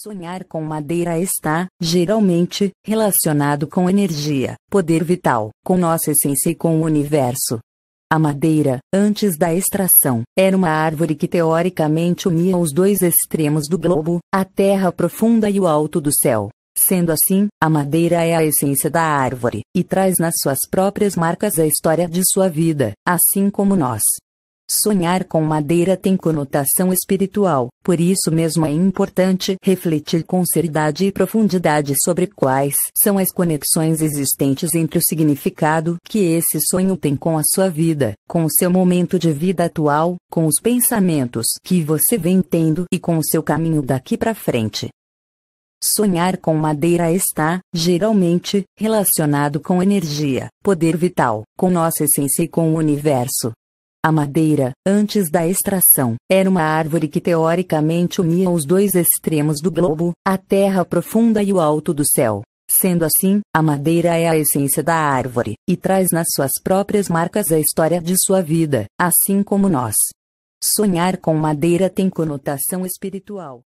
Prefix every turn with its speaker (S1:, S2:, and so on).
S1: Sonhar com madeira está, geralmente, relacionado com energia, poder vital, com nossa essência e com o universo. A madeira, antes da extração, era uma árvore que teoricamente unia os dois extremos do globo, a terra profunda e o alto do céu. Sendo assim, a madeira é a essência da árvore, e traz nas suas próprias marcas a história de sua vida, assim como nós. Sonhar com madeira tem conotação espiritual, por isso mesmo é importante refletir com seriedade e profundidade sobre quais são as conexões existentes entre o significado que esse sonho tem com a sua vida, com o seu momento de vida atual, com os pensamentos que você vem tendo e com o seu caminho daqui para frente. Sonhar com madeira está, geralmente, relacionado com energia, poder vital, com nossa essência e com o universo, a madeira, antes da extração, era uma árvore que teoricamente unia os dois extremos do globo, a terra profunda e o alto do céu. Sendo assim, a madeira é a essência da árvore, e traz nas suas próprias marcas a história de sua vida, assim como nós. Sonhar com madeira tem conotação espiritual.